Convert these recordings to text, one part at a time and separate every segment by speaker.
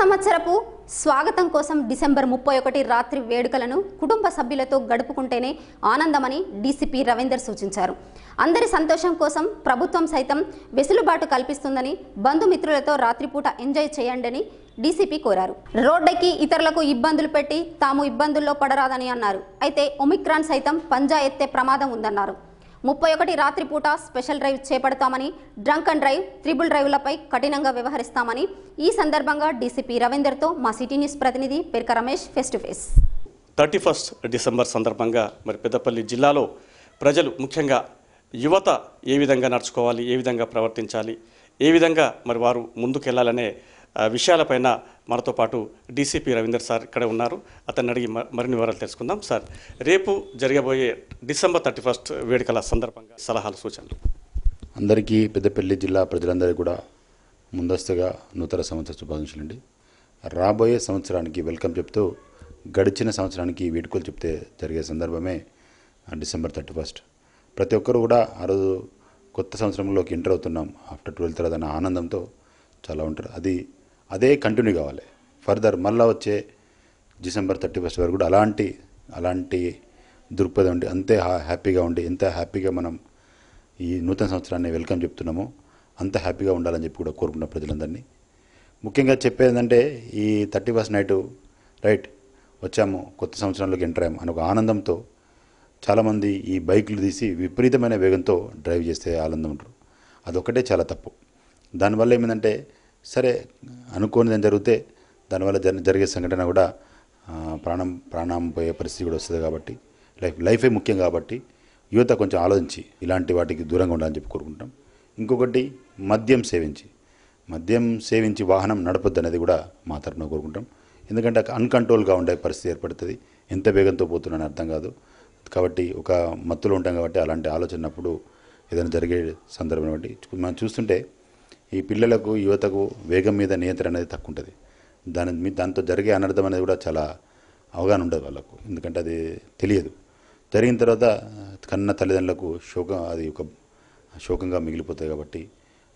Speaker 1: సంవత్సరపు స్వాగతం కోసం డిసెంబర్ ముప్పై ఒకటి రాత్రి వేడుకలను కుటుంబ సభ్యులతో గడుపుకుంటేనే ఆనందమని డీసీపీ రవీందర్ సూచించారు అందరి సంతోషం కోసం ప్రభుత్వం సైతం వెసులుబాటు కల్పిస్తుందని బంధుమిత్రులతో రాత్రిపూట ఎంజాయ్ చేయండని డీసీపీ కోరారు రోడ్డకి ఇతరులకు ఇబ్బందులు పెట్టి తాము ఇబ్బందుల్లో పడరాదని అన్నారు అయితే ఒమిక్రాన్ సైతం పంజా ఎత్తే ప్రమాదం ఉందన్నారు ముప్పై ఒకటి రాత్రిపూట స్పెషల్ డ్రైవ్ చేపడతామని డ్రంక్ అండ్ డ్రైవ్ త్రిబుల్ డ్రైవ్లపై కఠినంగా వ్యవహరిస్తామని ఈ సందర్భంగా డీసీపీ రవీందర్తో మా సిటీ న్యూస్ ప్రతినిధి Peraka Ramesh face to face
Speaker 2: thirty first December సందర్భంగా మరి పెద్దపల్లి జిల్లాలో ప్రజలు ముఖ్యంగా యువత ఏ విధంగా నడుచుకోవాలి ఏ విధంగా ప్రవర్తించాలి ఏ విధంగా మరి వారు ముందుకెళ్లాలనే విషయాలపైన మనతో పాటు డీసీపీ రవీందర్ సార్ ఇక్కడ ఉన్నారు అతన్ని అడిగి మరిన్ని వివరాలు తెలుసుకుందాం సార్ రేపు జరగబోయే డిసెంబర్ థర్టీ ఫస్ట్ వేడుకల సందర్భంగా సలహాలు సూచనలు
Speaker 1: అందరికీ పెద్దపల్లి జిల్లా ప్రజలందరికీ కూడా ముందస్తుగా నూతన సంవత్సర శుభాకాంక్షలండి రాబోయే సంవత్సరానికి వెల్కమ్ చెప్తూ గడిచిన సంవత్సరానికి వేడుకలు చెప్తే జరిగే సందర్భమే డిసెంబర్ థర్టీ ఫస్ట్ ప్రతి ఒక్కరు కూడా ఆ రోజు కొత్త సంవత్సరంలోకి ఎంటర్ అవుతున్నాం ఆఫ్టర్ ట్వెల్త్ తర్వాత ఆనందంతో చాలా ఉంటారు అది అదే కంటిన్యూ కావాలి ఫర్దర్ మళ్ళీ వచ్చే డిసెంబర్ థర్టీ ఫస్ట్ వరకు కూడా అలాంటి అలాంటి దృక్పథం ఉండి అంతే హ్యాపీగా ఉండి ఎంత హ్యాపీగా మనం ఈ నూతన సంవత్సరాన్ని వెల్కమ్ చెప్తున్నామో అంత హ్యాపీగా ఉండాలని చెప్పి కూడా కోరుకున్న ప్రజలందరినీ ముఖ్యంగా చెప్పేది ఏంటంటే ఈ థర్టీ ఫస్ట్ నైటు రైట్ వచ్చాము కొత్త సంవత్సరంలోకి ఎంటర్ అయ్యాము అని ఒక ఆనందంతో చాలామంది ఈ బైకులు తీసి విపరీతమైన వేగంతో డ్రైవ్ చేస్తే ఆనందం ఉంటారు అదొక్కటే చాలా తప్పు దానివల్ల ఏమిటంటే సరే అనుకోనిదని జరిగితే దానివల్ల జరిగే సంఘటన కూడా ప్రాణం ప్రాణం పోయే పరిస్థితి కూడా వస్తుంది కాబట్టి లైఫ్ లైఫే ముఖ్యం కాబట్టి యువత కొంచెం ఆలోచించి ఇలాంటి వాటికి దూరంగా ఉండాలని చెప్పి కోరుకుంటాం ఇంకొకటి మద్యం సేవించి మద్యం సేవించి వాహనం నడపద్దు అనేది కూడా మా తరఫున కోరుకుంటాం ఎందుకంటే అన్కంట్రోల్గా ఉండే పరిస్థితి ఏర్పడుతుంది ఎంత వేగంతో పోతున్నా అర్థం కాదు కాబట్టి ఒక మత్తులో ఉంటాం కాబట్టి అలాంటి ఆలోచనప్పుడు ఏదైనా జరిగే సందర్భం మనం చూస్తుంటే ఈ పిల్లలకు యువతకు వేగం మీద నియంత్రణ అనేది తక్కువ ఉంటుంది దాని దాంతో జరిగే అనర్థం అనేది కూడా చాలా అవగాహన ఉండదు వాళ్ళకు ఎందుకంటే అది తెలియదు జరిగిన తర్వాత కన్న తల్లిదండ్రులకు శోకం అది ఒక శోకంగా మిగిలిపోతుంది కాబట్టి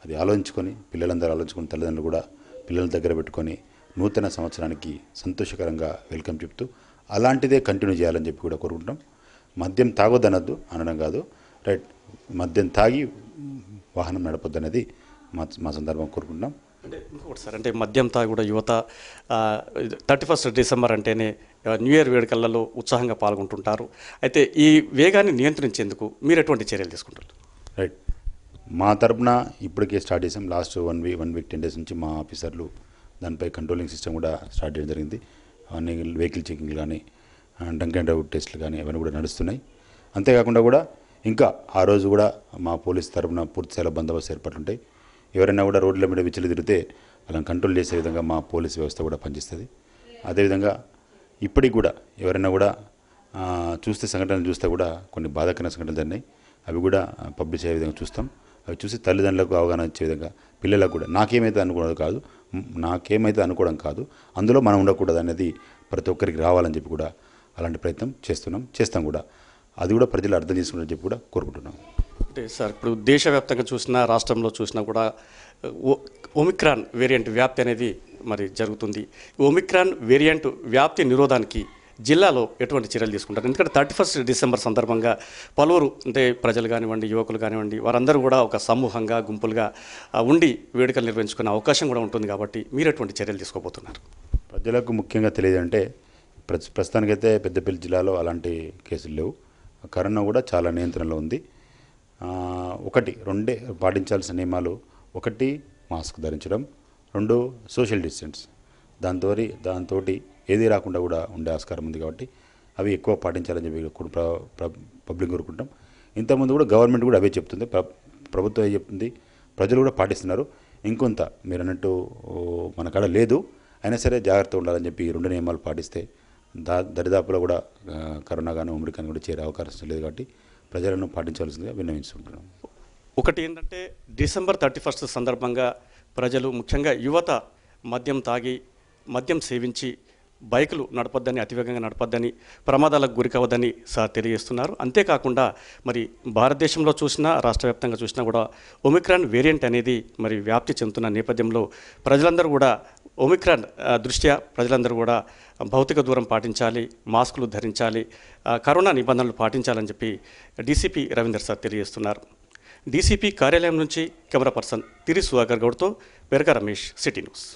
Speaker 1: అది ఆలోచించుకొని పిల్లలందరూ ఆలోచించుకొని తల్లిదండ్రులు కూడా పిల్లల దగ్గర పెట్టుకొని నూతన సంవత్సరానికి సంతోషకరంగా వెల్కమ్ చెప్తూ అలాంటిదే కంటిన్యూ చేయాలని చెప్పి కూడా కోరుకుంటాం మద్యం తాగొద్దనద్దు అనడం కాదు రైట్ మద్యం తాగి వాహనం నడపొద్దనేది మా సందర్భం కోరుకుంటున్నాం
Speaker 2: అంటే ఇంకొకటి సార్ అంటే మద్యంతా కూడా యువత థర్టీ ఫస్ట్ డిసెంబర్ అంటేనే న్యూ ఇయర్ వేడుకలలో ఉత్సాహంగా పాల్గొంటుంటారు అయితే ఈ వేగాన్ని నియంత్రించేందుకు మీరు ఎటువంటి చర్యలు తీసుకుంటారు
Speaker 1: రైట్ మా తరపున ఇప్పటికే స్టార్ట్ చేసాం last one week one week ten days నుంచి మా ఆఫీసర్లు దానిపై కంట్రోలింగ్ సిస్టమ్ కూడా స్టార్ట్ చేయడం జరిగింది అవన్నీ వెహికల్ చెకింగ్ కానీ డంక్ అండ్ అవుట్ టెస్ట్లు కానీ అవన్నీ కూడా నడుస్తున్నాయి అంతేకాకుండా కూడా ఇంకా ఆ రోజు కూడా మా పోలీస్ తరఫున పూర్తి పూర్తిస్థాయిలో బందోబస్తు ఏర్పాట్లుంటాయి ఎవరైనా కూడా రోడ్ల మీద విచ్చలు తిరిగితే వాళ్ళని కంట్రోల్ చేసే విధంగా మా పోలీస్ వ్యవస్థ కూడా పనిచేస్తుంది అదేవిధంగా ఇప్పటికి కూడా ఎవరైనా కూడా చూస్తే సంఘటనలు చూస్తే కూడా కొన్ని బాధాకరమైన సంఘటనలు జరిగినాయి అవి కూడా పబ్లిష్ అయ్యే విధంగా చూస్తాం అవి చూసి తల్లిదండ్రులకు అవగాహన వచ్చే విధంగా పిల్లలకు కూడా నాకేమైతే అనుకోవడం కాదు నాకేమైతే అనుకోవడం కాదు అందులో మనం ఉండకూడదు అనేది ప్రతి ఒక్కరికి రావాలని చెప్పి కూడా అలాంటి ప్రయత్నం చేస్తున్నాం చేస్తాం కూడా అది కూడా ప్రజలు అర్థం చేసుకుంటారని చెప్పి కూడా కోరుకుంటున్నాం
Speaker 2: అంటే సార్ ఇప్పుడు దేశవ్యాప్తంగా చూసినా రాష్ట్రంలో చూసినా కూడా ఒమిక్రాన్ వేరియంట్ వ్యాప్తి అనేది మరి జరుగుతుంది ఒమిక్రాన్ వేరియంట్ వ్యాప్తి నిరోధానికి జిల్లాలో ఎటువంటి చర్యలు తీసుకుంటారు ఎందుకంటే థర్టీ ఫస్ట్ డిసెంబర్ సందర్భంగా పలువురు అంటే ప్రజలు కానివ్వండి యువకులు కానివ్వండి వారందరూ కూడా ఒక సమూహంగా గుంపులుగా ఉండి వేడుకలు నిర్వహించుకునే అవకాశం కూడా ఉంటుంది కాబట్టి మీరు ఎటువంటి చర్యలు తీసుకోబోతున్నారు
Speaker 1: ప్రజలకు ముఖ్యంగా తెలియదు అంటే ప్రస్తుతానికైతే పెద్దపల్లి జిల్లాలో అలాంటి కేసులు లేవు కరోనా కూడా చాలా నియంత్రణలో ఉంది ఒకటి రెండే పాటించాల్సిన నియమాలు ఒకటి మాస్క్ ధరించడం రెండు సోషల్ డిస్టెన్స్ దాంతో దాంతో ఏది రాకుండా కూడా ఉండే ఆస్కారం ఉంది కాబట్టి అవి ఎక్కువ పాటించాలని చెప్పి పబ్లిక్ కోరుకుంటాం ఇంతకుముందు కూడా గవర్నమెంట్ కూడా అవే చెప్తుంది ప్రభుత్వం చెప్తుంది ప్రజలు కూడా పాటిస్తున్నారు ఇంకొంత మీరు అన్నట్టు మన కాడ లేదు అయినా సరే జాగ్రత్త ఉండాలని చెప్పి రెండు నియమాలు పాటిస్తే దా దరిదాపులో కూడా కరోనా కానీ ఉమ్మడి కానీ కూడా చేరే అవకాశం లేదు కాబట్టి ప్రజలను పాటించవలసిందిగా విన్నవించుకుంటున్నాం
Speaker 2: ఒకటి ఏంటంటే డిసెంబర్ థర్టీ ఫస్ట్ సందర్భంగా ప్రజలు ముఖ్యంగా యువత మద్యం తాగి మద్యం సేవించి బైకులు నడపద్దని అతివేగంగా నడపద్దని ప్రమాదాలకు గురికవద్దని సార్ తెలియజేస్తున్నారు అంతేకాకుండా మరి భారతదేశంలో చూసినా రాష్ట్ర వ్యాప్తంగా చూసినా కూడా ఒమిక్రాన్ వేరియంట్ అనేది మరి వ్యాప్తి చెందుతున్న నేపథ్యంలో ప్రజలందరూ కూడా ఒమిక్రాన్ దృష్ట్యా ప్రజలందరూ కూడా భౌతిక దూరం పాటించాలి మాస్కులు ధరించాలి కరోనా నిబంధనలు పాటించాలని చెప్పి డీసీపీ రవీందర్ సార్ తెలియజేస్తున్నారు డీసీపీ కార్యాలయం నుంచి కెమెరా పర్సన్ తిరి సుధాకర్ గౌడ్తో పెరగ రమేష్ సిటీ న్యూస్